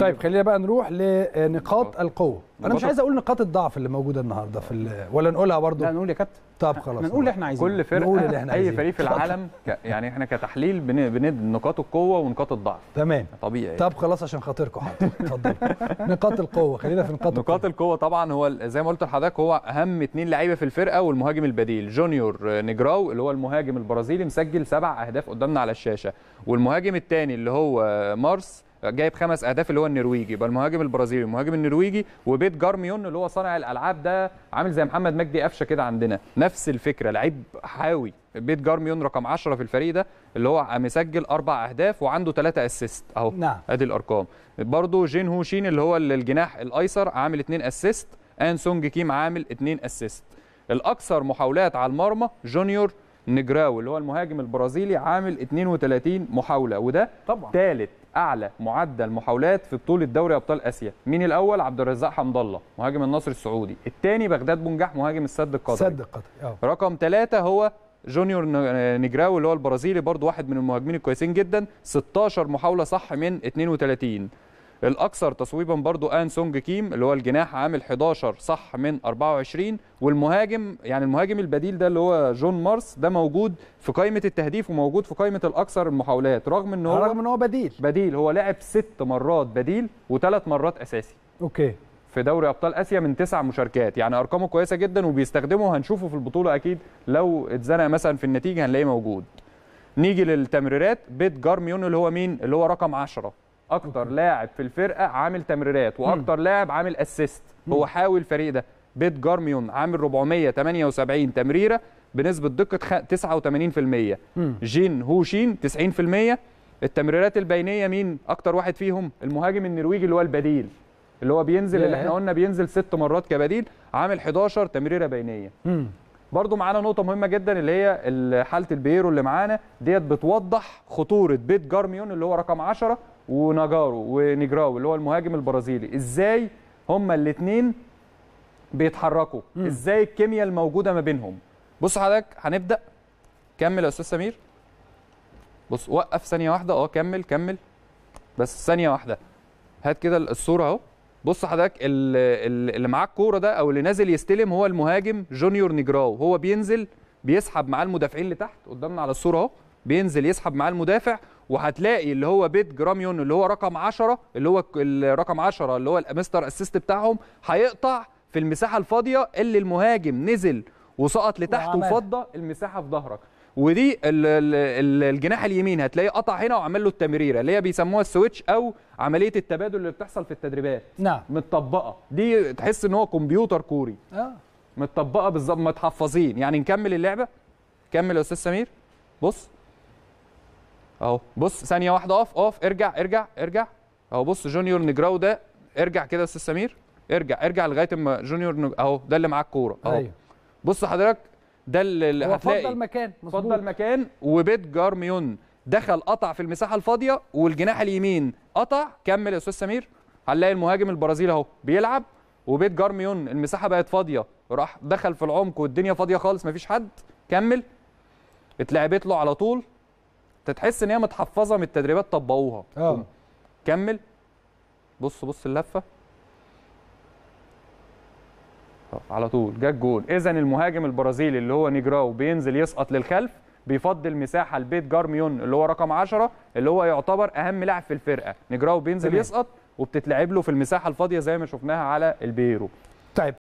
طيب خلينا بقى نروح لنقاط آه. القوه انا مش عايز اقول نقاط الضعف اللي موجوده النهارده في ولا نقولها برضو لا نقول يا كابتن طب خلاص نقول اللي احنا عايزينه كل فرقه نقول اللي احنا عايزينه. اي فريق في العالم ك... يعني احنا كتحليل بند نقاط القوه ونقاط الضعف تمام طبيعي طب خلاص عشان خاطركم حاضر اتفضل نقاط القوه خلينا في نقاط القوه نقاط القوه طبعا هو زي ما قلت لحضرتك هو اهم اثنين لعيبه في الفرقه والمهاجم البديل جونيور آه، نجراو اللي هو المهاجم البرازيلي مسجل سبع اهداف قدامنا على الشاشه والمهاجم الثاني اللي هو مارس جايب خمس اهداف اللي هو النرويجي يبقى المهاجم البرازيلي المهاجم النرويجي وبيت جارميون اللي هو صانع الالعاب ده عامل زي محمد مجدي قفشه كده عندنا نفس الفكره لعيب حاوي بيت جارميون رقم 10 في الفريق ده اللي هو مسجل اربع اهداف وعنده ثلاثه اسيست اهو نعم. ادي الارقام برضه جين هو شين اللي هو الجناح الايسر عامل اثنين اسيست ان سونج كيم عامل اثنين اسيست الاكثر محاولات على المرمى جونيور نجراو اللي هو المهاجم البرازيلي عامل 32 محاوله وده طبعا ثالث اعلى معدل محاولات في بطوله دوري ابطال اسيا مين الاول عبد الرزاق حمد الله مهاجم النصر السعودي الثاني بغداد بنجاح مهاجم السد القطري السد القطري آه. رقم ثلاثة هو جونيور نجراو اللي هو البرازيلي برضو واحد من المهاجمين الكويسين جدا 16 محاوله صح من 32 الاكثر تصويبا برضو ان سونج كيم اللي هو الجناح عامل 11 صح من 24 والمهاجم يعني المهاجم البديل ده اللي هو جون مارس ده موجود في قائمه التهديف وموجود في قائمه الاكثر المحاولات رغم ان هو رغم ان هو بديل بديل هو لعب ست مرات بديل وثلاث مرات اساسي اوكي في دوري ابطال اسيا من تسع مشاركات يعني ارقامه كويسه جدا وبيستخدمه هنشوفه في البطوله اكيد لو اتزنق مثلا في النتيجه هنلاقيه موجود نيجي للتمريرات بيت جارميون اللي هو مين اللي هو رقم 10 اكتر لاعب في الفرقه عامل تمريرات واكتر لاعب عامل اسيست هو حاول الفريق ده بيت جارميون عامل 478 تمريره بنسبه دقه 89% جين هوشين 90% التمريرات البينيه مين اكتر واحد فيهم المهاجم النرويجي اللي هو البديل اللي هو بينزل اللي احنا قلنا بينزل ست مرات كبديل عامل 11 تمريره بينيه برضو معانا نقطه مهمه جدا اللي هي حاله البيرو اللي معانا ديت بتوضح خطوره بيت جارميون اللي هو رقم 10 ونجارو ونجراو اللي هو المهاجم البرازيلي ازاي هما الاثنين بيتحركوا ازاي الكيمياء الموجوده ما بينهم بص حضرتك هنبدا كمل يا استاذ سمير بص وقف ثانيه واحده اه كمل كمل بس ثانيه واحده هات كده الصوره اهو بص حضرتك اللي معاه الكوره ده او اللي نازل يستلم هو المهاجم جونيور نجراو هو بينزل بيسحب معاه المدافعين لتحت قدامنا على الصوره اهو بينزل يسحب معاه المدافع وهتلاقي اللي هو بيت جراميون اللي هو رقم 10 اللي هو رقم 10 اللي هو المستر اسيست بتاعهم هيقطع في المساحه الفاضيه اللي المهاجم نزل وسقط لتحت وفضى المساحه في ظهرك ودي الجناح اليمين هتلاقيه قطع هنا وعمل له التمريره اللي هي بيسموها السويتش او عمليه التبادل اللي بتحصل في التدريبات نعم متطبقه دي تحس ان هو كمبيوتر كوري اه متطبقه بالظبط متحفظين يعني نكمل اللعبه كمل يا استاذ سمير بص اهو بص ثانيه واحده اقف اقف ارجع ارجع ارجع اهو بص جونيور نجراو ده ارجع كده يا استاذ سمير ارجع ارجع لغايه اما جونيور نج... اهو ده اللي معاه الكوره اهو أيوه. بص حضرتك ده اللي هتلاقي فضل مكان اتفضل فضل مكان وبيت جارميون دخل قطع في المساحه الفاضيه والجناح اليمين قطع كمل يا استاذ سمير هنلاقي المهاجم البرازيلي اهو بيلعب وبيت جارميون المساحه بقت فاضيه راح دخل في العمق والدنيا فاضيه خالص مفيش حد كمل اتلعبت له على طول تتحس ان هي متحفظه من التدريبات طبقوها اه كمل بص بص اللفه على طول جه الجول اذا المهاجم البرازيلي اللي هو نيجراو بينزل يسقط للخلف بيفضل مساحه لبيت جارميون اللي هو رقم 10 اللي هو يعتبر اهم لاعب في الفرقه نيجراو بينزل يسقط وبتتلعب له في المساحه الفاضيه زي ما شفناها على البيرو طيب